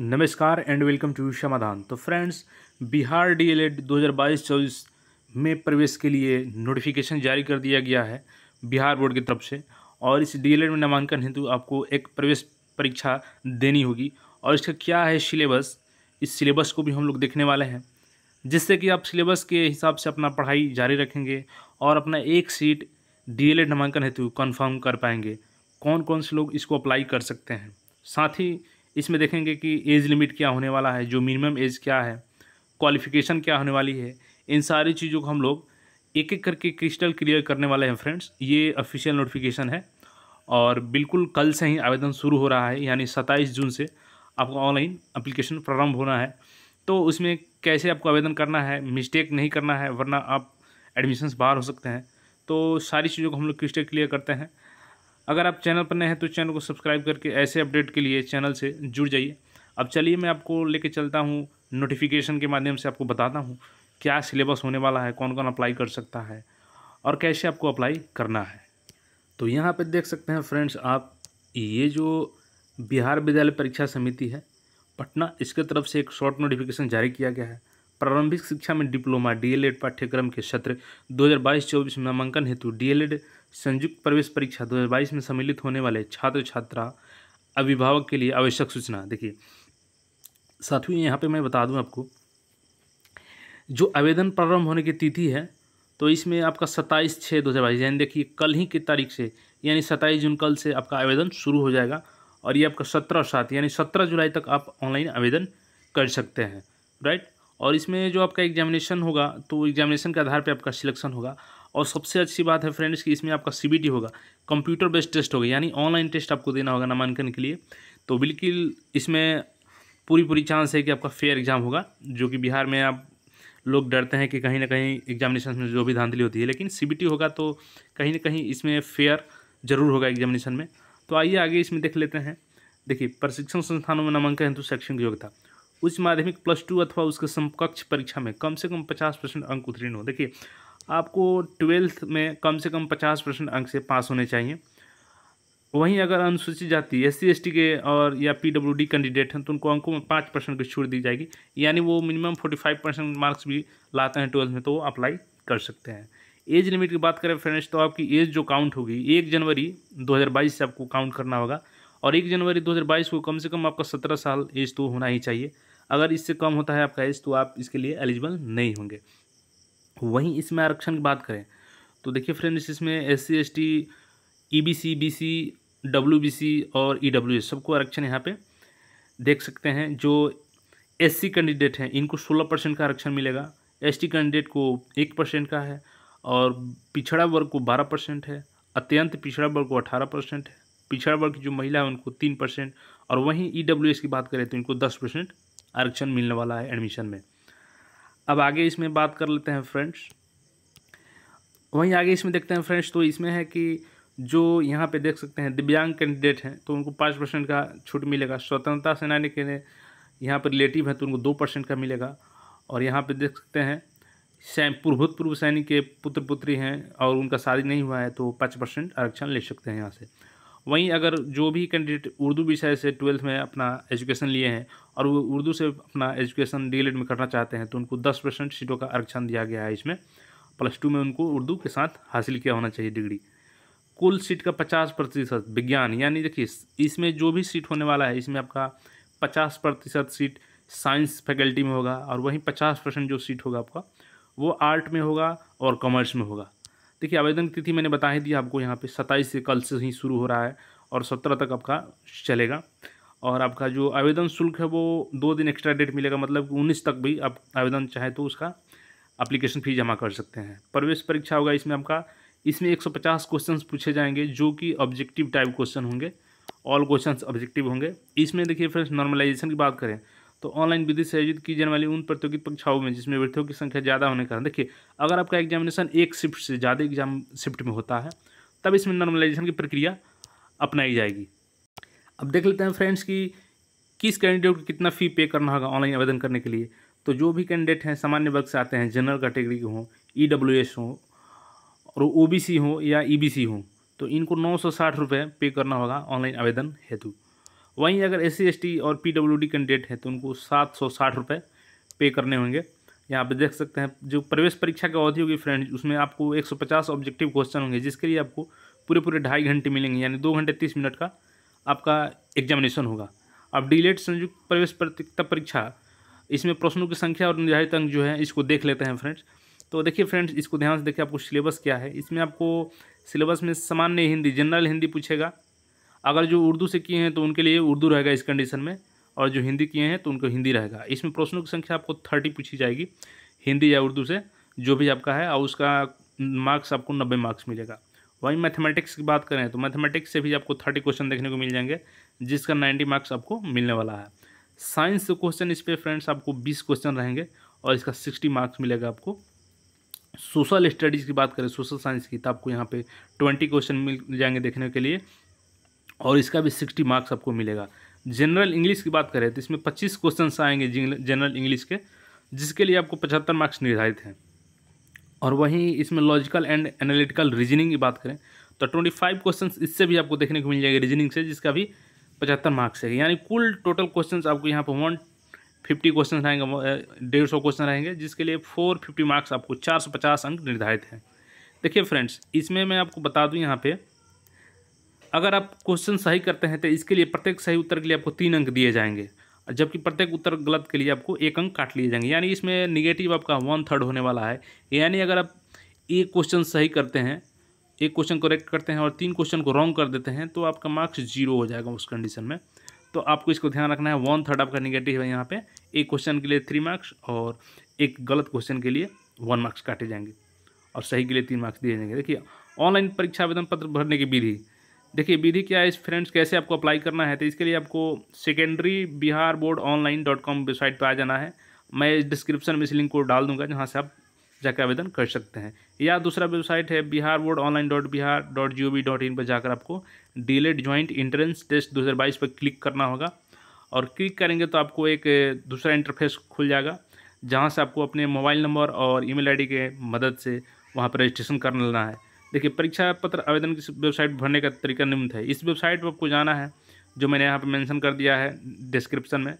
नमस्कार and welcome to Samadhan तो friends Bihar D L Ed दो में प्रवेश के लिए नोटिफिकेशन जारी कर दिया गया है बिहार बोर्ड की तरफ से और इस डी में नामांकन हेतु आपको एक प्रवेश परीक्षा देनी होगी और इसका क्या है सिलेबस इस सिलेबस को भी हम लोग देखने वाले हैं जिससे कि आप सिलेबस के हिसाब से अपना पढ़ाई जारी रखेंगे और अपना एक सीट डी नामांकन हेतु कन्फर्म कर पाएंगे कौन कौन से लोग इसको अप्लाई कर सकते हैं साथ ही इसमें देखेंगे कि एज लिमिट क्या होने वाला है जो मिनिमम एज क्या है क्वालिफिकेशन क्या होने वाली है इन सारी चीज़ों को हम लोग एक एक करके क्रिस्टल क्लियर करने वाले हैं फ्रेंड्स ये ऑफिशियल नोटिफिकेशन है और बिल्कुल कल से ही आवेदन शुरू हो रहा है यानी सत्ताईस जून से आपको ऑनलाइन अप्लीकेशन प्रारंभ होना है तो उसमें कैसे आपको आवेदन करना है मिस्टेक नहीं करना है वरना आप एडमिशन्स बाहर हो सकते हैं तो सारी चीज़ों को हम लोग क्रिस्टल क्लियर करते हैं अगर आप चैनल पर नए हैं तो चैनल को सब्सक्राइब करके ऐसे अपडेट के लिए चैनल से जुड़ जाइए अब चलिए मैं आपको लेके चलता हूँ नोटिफिकेशन के माध्यम से आपको बताता हूँ क्या सिलेबस होने वाला है कौन कौन अप्लाई कर सकता है और कैसे आपको अप्लाई करना है तो यहाँ पर देख सकते हैं फ्रेंड्स आप ये जो बिहार विद्यालय परीक्षा समिति है पटना इसके तरफ से एक शॉर्ट नोटिफिकेशन जारी किया गया है प्रारंभिक शिक्षा में डिप्लोमा डीएलएड e पाठ्यक्रम के सत्र 2022-24 में नामांकन हेतु डीएलएड संयुक्त प्रवेश परीक्षा 2022 में सम्मिलित होने वाले छात्र छात्रा अभिभावक के लिए आवश्यक सूचना देखिए साथियों यहाँ पे मैं बता दूँ आपको जो आवेदन प्रारंभ होने की तिथि है तो इसमें आपका सत्ताईस छः दो हज़ार बाईस यानी देखिए कल ही की तारीख से यानी सत्ताईस जून कल से आपका आवेदन शुरू हो जाएगा और ये आपका सत्रह सात यानी सत्रह जुलाई तक आप ऑनलाइन आवेदन कर सकते हैं राइट और इसमें जो आपका एग्जामिनेशन होगा तो एग्जामिनेशन के आधार पर आपका सिलेक्शन होगा और सबसे अच्छी बात है फ्रेंड्स कि इसमें आपका सी होगा कंप्यूटर बेस्ड टेस्ट होगा यानी ऑनलाइन टेस्ट आपको देना होगा नामांकन के लिए तो बिल्कुल इसमें पूरी पूरी चांस है कि आपका फेयर एग्ज़ाम होगा जो कि बिहार में आप लोग डरते हैं कि कहीं ना कहीं एग्जामिनेशन में जो भी धांधली होती है लेकिन सी होगा तो कहीं ना कहीं इसमें फेयर ज़रूर होगा एग्जामिनेशन में तो आइए आगे इसमें देख लेते हैं देखिए प्रशिक्षण संस्थानों में नामांकन हेतु शैक्षणिक योग्यता उच्च माध्यमिक प्लस टू अथवा उसके समकक्ष परीक्षा में कम से कम पचास परसेंट अंक उत्तीर्ण हो देखिए आपको ट्वेल्थ में कम से कम पचास परसेंट अंक से पास होने चाहिए वहीं अगर अनुसूचित जाति एस सी के और या पी डब्ल्यू डी कैंडिडेट हैं तो उनको अंकों में पाँच परसेंट की छूट दी जाएगी यानी वो minimum forty five percent marks भी लाते हैं ट्वेल्थ में तो वो अप्लाई कर सकते हैं एज लिमिट की बात करें फ्रेंड्स तो आपकी एज जो काउंट होगी एक जनवरी बाईस से आपको काउंट करना होगा और एक जनवरी बाईस को कम से कम आपका सत्रह साल एज तो होना ही चाहिए अगर इससे कम होता है आपका एज तो आप इसके लिए एलिजिबल नहीं होंगे वहीं इसमें आरक्षण की बात करें तो देखिए फ्रेंड्स इसमें S C S T E B C B C W B C और ई डब्ल्यू एस सबको आरक्षण यहाँ पे देख सकते हैं जो एस सी कैंडिडेट हैं इनको सोलह परसेंट का आरक्षण मिलेगा एस टी कैंडिडेट को एक परसेंट का है और पिछड़ा वर्ग को बारह परसेंट है अत्यंत पिछड़ा वर्ग को अठारह परसेंट है पिछड़ा वर्ग की जो महिला है उनको तीन परसेंट और वहीं ई डब्ल्यू एस की बात करें तो इनको दस परसेंट आरक्षण मिलने वाला है एडमिशन में अब आगे इसमें बात कर लेते हैं फ्रेंड्स वहीं आगे इसमें देखते हैं फ्रेंड्स तो इसमें है कि जो यहाँ पे देख सकते हैं दिव्यांग कैंडिडेट हैं तो उनको पाँच परसेंट का छूट मिलेगा स्वतंत्रता सेनानी के यहाँ पर रिलेटिव हैं तो उनको दो परसेंट का मिलेगा और यहाँ पे देख सकते हैं पूर्वोत्पूर्व सैनिक के पुत्र पुत्री हैं और उनका शादी नहीं हुआ है तो पाँच परसेंट आरक्षण ले सकते हैं यहाँ से वहीं अगर जो भी कैंडिडेट उर्दू विषय से ट्वेल्थ में अपना एजुकेशन लिए हैं और वो उर्दू से अपना एजुकेशन डी में करना चाहते हैं तो उनको दस परसेंट सीटों का आरक्षण दिया गया है इसमें प्लस टू में उनको उर्दू के साथ हासिल किया होना चाहिए डिग्री कुल सीट का पचास प्रतिशत विज्ञान यानी देखिए इसमें जो भी सीट होने वाला है इसमें आपका पचास प्रतिशत सीट साइंस फैकल्टी में होगा और वहीं पचास परसेंट जो सीट होगा आपका वो आर्ट में होगा और कॉमर्स में होगा देखिए आवेदन तिथि मैंने बता ही दी आपको यहाँ पे सत्ताईस से कल से ही शुरू हो रहा है और सत्रह तक आपका चलेगा और आपका जो आवेदन शुल्क है वो दो दिन एक्स्ट्रा डेट मिलेगा मतलब उन्नीस तक भी आप आवेदन चाहे तो उसका अप्लीकेशन फ़ी जमा कर सकते हैं प्रवेश परीक्षा होगा इसमें आपका इसमें 150 क्वेश्चंस पूछे जाएंगे जो कि ऑब्जेक्टिव टाइप क्वेश्चन होंगे ऑल क्वेश्चंस ऑब्जेक्टिव होंगे इसमें देखिए फ्रेंड्स नॉर्मलाइजेशन की बात करें तो ऑनलाइन विधि से आयोजित की जाने वाली उन प्रतियोगी परीक्षाओं में जिसमें व्यर्थियों की संख्या ज़्यादा होने के कारण देखिए अगर आपका एग्जामिनेशन एक शिफ्ट से ज़्यादा एग्जाम शिफ्ट में होता है तब इसमें नॉर्मलाइजेशन की प्रक्रिया अपनाई जाएगी अब देख लेते हैं फ्रेंड्स कि किस कैंडिडेट को कितना फ़ी पे करना होगा ऑनलाइन आवेदन करने के लिए तो जो भी कैंडिडेट हैं सामान्य वर्ग से आते हैं जनरल कैटेगरी के हों ई डब्ल्यू एस हों और ओ बी सी हों या ई बी सी हों तो इनको नौ सौ साठ रुपये पे करना होगा ऑनलाइन आवेदन हेतु वहीं अगर एस सी और पी कैंडिडेट हैं तो उनको सात सौ साठ रुपये पे करने होंगे यहाँ पे देख सकते हैं जो प्रवेश परीक्षा की अवधि होगी फ्रेंड उसमें आपको एक सौ पचास ऑब्जेक्टिव क्वेश्चन होंगे जिसके लिए आपको पूरे पूरे ढाई घंटे मिलेंगे यानी दो घंटे तीस मिनट का आपका एग्जामिनेशन होगा अब डिलेट संयुक्त प्रवेश प्रतियोगिता परीक्षा इसमें प्रश्नों की संख्या और निर्धारित अंक जो है इसको देख लेते हैं फ्रेंड्स तो देखिए फ्रेंड्स इसको ध्यान से देखिए आपको सिलेबस क्या है इसमें आपको सिलेबस में सामान्य हिंदी जनरल हिंदी पूछेगा अगर जो उर्दू से किए हैं तो उनके लिए उर्दू रहेगा इस कंडीशन में और जो हिंदी किए हैं तो उनको हिंदी रहेगा इसमें प्रश्नों की संख्या आपको थर्टी पूछी जाएगी हिंदी या उर्दू से जो भी आपका है और उसका मार्क्स आपको नब्बे मार्क्स मिलेगा वहीं मैथमेटिक्स की बात करें तो मैथमेटिक्स से भी आपको थर्टी क्वेश्चन देखने को मिल जाएंगे जिसका नाइन्टी मार्क्स आपको मिलने वाला है साइंस से क्वेश्चन इस पर फ्रेंड्स आपको बीस क्वेश्चन रहेंगे और इसका सिक्सटी मार्क्स मिलेगा आपको सोशल स्टडीज़ की बात करें सोशल साइंस की तो आपको यहाँ पे ट्वेंटी क्वेश्चन मिल जाएंगे देखने के लिए और इसका भी सिक्सटी मार्क्स आपको मिलेगा जनरल इंग्लिश की बात करें तो इसमें पच्चीस क्वेश्चन आएंगे जनरल इंग्लिश के जिसके लिए आपको पचहत्तर मार्क्स निर्धारित हैं और वहीं इसमें लॉजिकल एंड एनालिटिकल रीजनिंग की बात करें तो ट्वेंटी फाइव क्वेश्चन इससे भी आपको देखने को मिल जाएगा रीजनिंग से जिसका भी पचहत्तर मार्क्स है यानी कुल टोटल क्वेश्चंस आपको यहाँ पर वन फिफ्टी क्वेश्चन आएंगे डेढ़ सौ क्वेश्चन रहेंगे जिसके लिए फोर फिफ्टी मार्क्स आपको चार सौ पचास अंक निर्धारित हैं देखिए फ्रेंड्स इसमें मैं आपको बता दूँ यहाँ पर अगर आप क्वेश्चन सही करते हैं तो इसके लिए प्रत्येक सही उत्तर के लिए आपको तीन अंक दिए जाएंगे जबकि प्रत्येक उत्तर गलत के लिए आपको एक अंक काट लिए जाएंगे यानी इसमें निगेटिव आपका वन थर्ड होने वाला है यानी अगर आप एक क्वेश्चन सही करते हैं एक क्वेश्चन करेक्ट करते हैं और तीन क्वेश्चन को रॉन्ग कर देते हैं तो आपका मार्क्स जीरो हो जाएगा उस कंडीशन में तो आपको इसको ध्यान रखना है वन थर्ड आपका निगेटिव है यहाँ पे एक क्वेश्चन के लिए थ्री मार्क्स और एक गलत क्वेश्चन के लिए वन मार्क्स काटे जाएंगे और सही के लिए तीन मार्क्स दिए जाएंगे देखिए ऑनलाइन परीक्षा आवेदन पत्र भरने की विधि देखिए विधि क्या है फ्रेंड्स कैसे आपको अप्लाई करना है तो इसके लिए आपको secondary Bihar board online dot com website पर आ जाना है मैं इस डिस्क्रिप्शन में इस लिंक को डाल दूंगा जहाँ से आप जाकर आवेदन कर सकते हैं या दूसरा वेबसाइट है Bihar board online dot Bihar dot G O V dot in पर जाकर आपको डीलेड ज्वाइंट इंट्रेंस टेस्ट दो हज़ार बाईस पर क्लिक करना होगा और क्लिक करेंगे तो आपको एक दूसरा इंटरफेस खुल जाएगा जहाँ से आपको अपने मोबाइल नंबर और आई डी के मदद से वहाँ पर रजिस्ट्रेशन कर लेना है देखिए परीक्षा पत्र आवेदन की वेबसाइट भरने का तरीका निम्न है इस वेबसाइट पर आपको जाना है जो मैंने यहाँ पर मेंशन कर दिया है डिस्क्रिप्शन में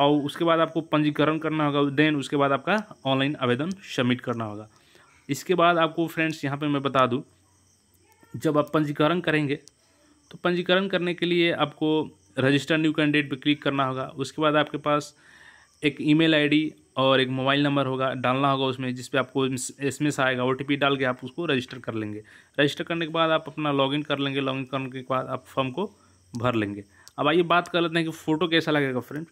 और उसके बाद आपको पंजीकरण करना होगा देन उसके बाद आपका ऑनलाइन आवेदन सबमिट करना होगा इसके बाद आपको फ्रेंड्स यहाँ पे मैं बता दूँ जब आप पंजीकरण करेंगे तो पंजीकरण करने के लिए आपको रजिस्टर न्यू कैंडिडेट पर क्लिक करना होगा उसके बाद आपके पास एक ईमेल आईडी और एक मोबाइल नंबर होगा डालना होगा उसमें जिस पे आपको एस एम आएगा ओ डाल के आप उसको रजिस्टर कर लेंगे रजिस्टर करने के बाद आप अपना लॉगिन कर लेंगे लॉगिन करने के बाद आप फॉर्म को भर लेंगे अब आइए बात कर लेते हैं कि फ़ोटो कैसा लगेगा फ्रेंड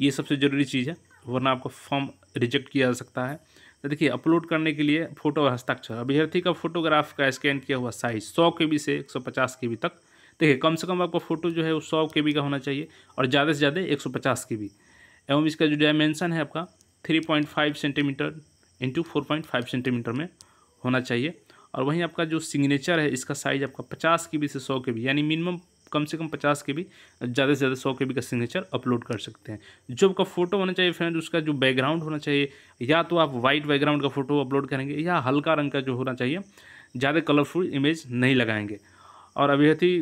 ये सबसे ज़रूरी चीज़ है वरना आपका फॉर्म रिजेक्ट किया जा सकता है तो देखिए अपलोड करने के लिए फ़ोटो और हस्ताक्षर अभ्यर्थी का फोटोग्राफ का स्कैन किया हुआ साइज सौ के से एक सौ पचास के तक देखिए कम से कम आपका फ़ोटो जो है वो सौ के का होना चाहिए और ज़्यादा से ज़्यादा एक सौ पचास के एवं इसका जो डायमेंसन है आपका three point five centimetre into four point five centimetre में होना चाहिए और वहीं आपका जो सिग्नेचर है इसका साइज़ आपका पचास के बी से सौ के बी यानी मिनिमम कम से कम पचास के बी ज़्यादा से ज़्यादा सौ के बी का सिग्नेचर अपलोड कर सकते हैं जो आपका फोटो होना चाहिए फ्रेंड उसका जो बैकग्राउंड होना चाहिए या तो आप वाइट बैकग्राउंड का फ़ोटो अपलोड करेंगे या हल्का रंग का जो होना चाहिए ज़्यादा कलरफुल इमेज नहीं लगाएंगे और अभ्यर्थी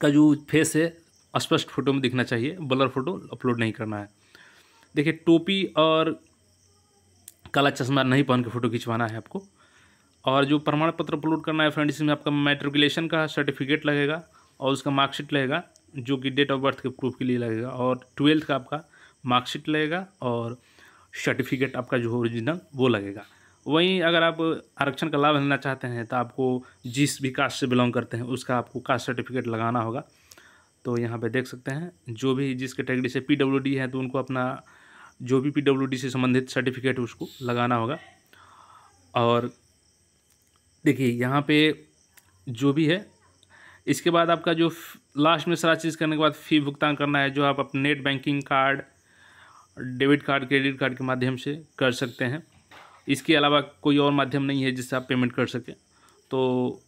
का जो फेस है स्पष्ट फोटो में दिखना चाहिए बलर फोटो अपलोड नहीं करना है देखिए टोपी और काला चश्मा नहीं पहन के फ़ोटो खिंचवाना है आपको और जो प्रमाण पत्र अपलोड करना है फ्रेंड इसमें आपका मेट्रिकुलेशन का सर्टिफिकेट लगेगा और उसका मार्कशीट लगेगा जो कि डेट ऑफ बर्थ के प्रूफ के लिए लगेगा और ट्वेल्थ का आपका मार्कशीट लगेगा और सर्टिफिकेट आपका जो ओरिजिनल वो लगेगा वहीं अगर आप आरक्षण का लाभ लेना चाहते हैं तो आपको जिस भी कास्ट से बिलोंग करते हैं उसका आपको कास्ट सर्टिफिकेट लगाना होगा तो यहाँ पे देख सकते हैं जो भी जिस कैटेगरी से पीडब्ल्यूडी है तो उनको अपना जो भी पी से संबंधित सर्टिफिकेट उसको लगाना होगा और देखिए यहाँ पे जो भी है इसके बाद आपका जो लास्ट में सारा चीज़ करने के बाद फ़ी भुगतान करना है जो आप अपने net banking card debit card credit card के माध्यम से कर सकते हैं इसके अलावा कोई और माध्यम नहीं है जिससे आप पेमेंट कर सकें तो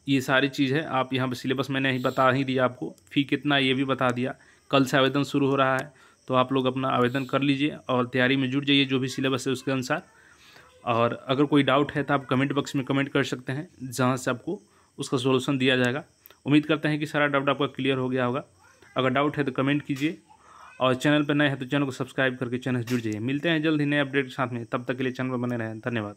ये सारी चीज़ है आप यहाँ पर सिलेबस मैंने ही बता ही दिया आपको फ़ी कितना ये भी बता दिया कल से आवेदन शुरू हो रहा है तो आप लोग अपना आवेदन कर लीजिए और तैयारी में जुट जाइए जो भी सिलेबस है उसके अनुसार और अगर कोई डाउट है तो आप कमेंट बॉक्स में कमेंट कर सकते हैं जहाँ से आपको उसका सोल्यूशन दिया जाएगा उम्मीद करते हैं कि सारा डाउट आपका क्लियर हो गया होगा अगर डाउट है तो कमेंट कीजिए और चैनल पर नए हैं तो चैनल को सब्सक्राइब करके चैनल से जुड़ जाइए मिलते हैं जल्द ही नए अपडेट के साथ में तब तक के लिए चैनल पर बने रहें धन्यवाद